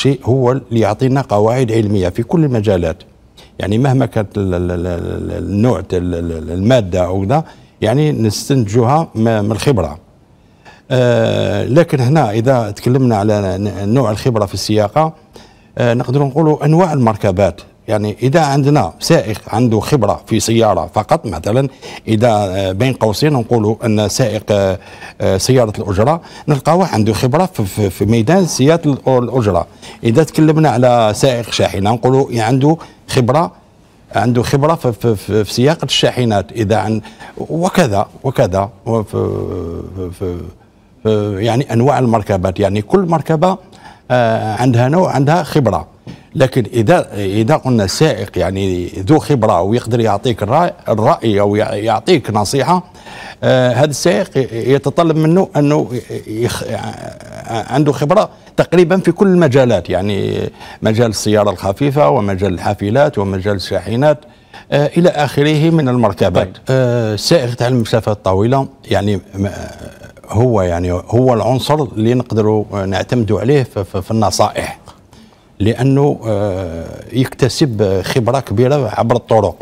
شيء هو اللي يعطينا قواعد علميه في كل المجالات يعني مهما كانت النوع الماده او كذا يعني نستنتجها من الخبره آه لكن هنا اذا تكلمنا على نوع الخبره في السياقه آه نقدر نقولوا انواع المركبات يعني إذا عندنا سائق عنده خبرة في سيارة فقط مثلا إذا آه، بين قوسين نقولوا أن سائق آه، آه، سيارة الأجرة نلقاوه عنده خبرة في ميدان سيارة الأجرة إذا تكلمنا على سائق شاحنة نقولوا يعني عنده خبرة عنده خبره في, في, في, في سياقه الشاحنات اذا عن وكذا وكذا في في في يعني انواع المركبات يعني كل مركبه عندها نوع عندها خبره لكن اذا اذا قلنا سائق يعني ذو خبره ويقدر يعطيك الراي, الرأي او يعطيك نصيحه آه هذا السائق يتطلب منه انه يخ آه، عنده خبره تقريبا في كل المجالات يعني مجال السياره الخفيفه ومجال الحافلات ومجال الشاحنات آه الى اخره من المركبات طيب. آه السائق تاع المسافات الطويله يعني آه، هو يعني هو العنصر اللي نقدروا نعتمدوا عليه في, في النصائح لانه آه، يكتسب خبره كبيره عبر الطرق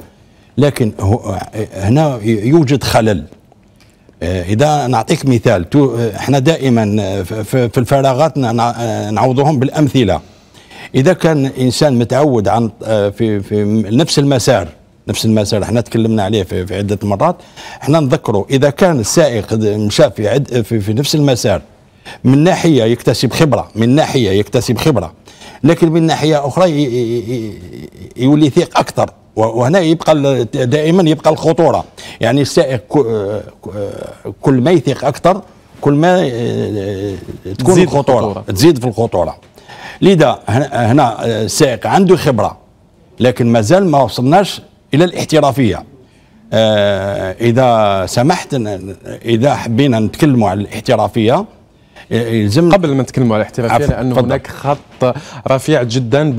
لكن آه، هنا يوجد خلل آه، اذا نعطيك مثال احنا دائما في الفراغات نعوضهم بالامثله اذا كان انسان متعود عن في في نفس المسار نفس المسار احنا تكلمنا عليه في, في عده مرات احنا نذكره اذا كان السائق مشى في, في في نفس المسار من ناحيه يكتسب خبره من ناحيه يكتسب خبره لكن من ناحيه اخرى يولي ثيق اكثر وهنا يبقى دائما يبقى الخطوره يعني السائق كل ما يثيق اكثر كل ما آه، تكون تزيد الخطوره الخطورة. تزيد في الخطوره لذا هنا السائق عنده خبره لكن مازال ما وصلناش الى الاحترافيه آه، اذا سمحت اذا حبينا نتكلموا على الاحترافيه يلزم قبل ما نتكلموا على الاحترافيه لانه هناك خط رفيع جدا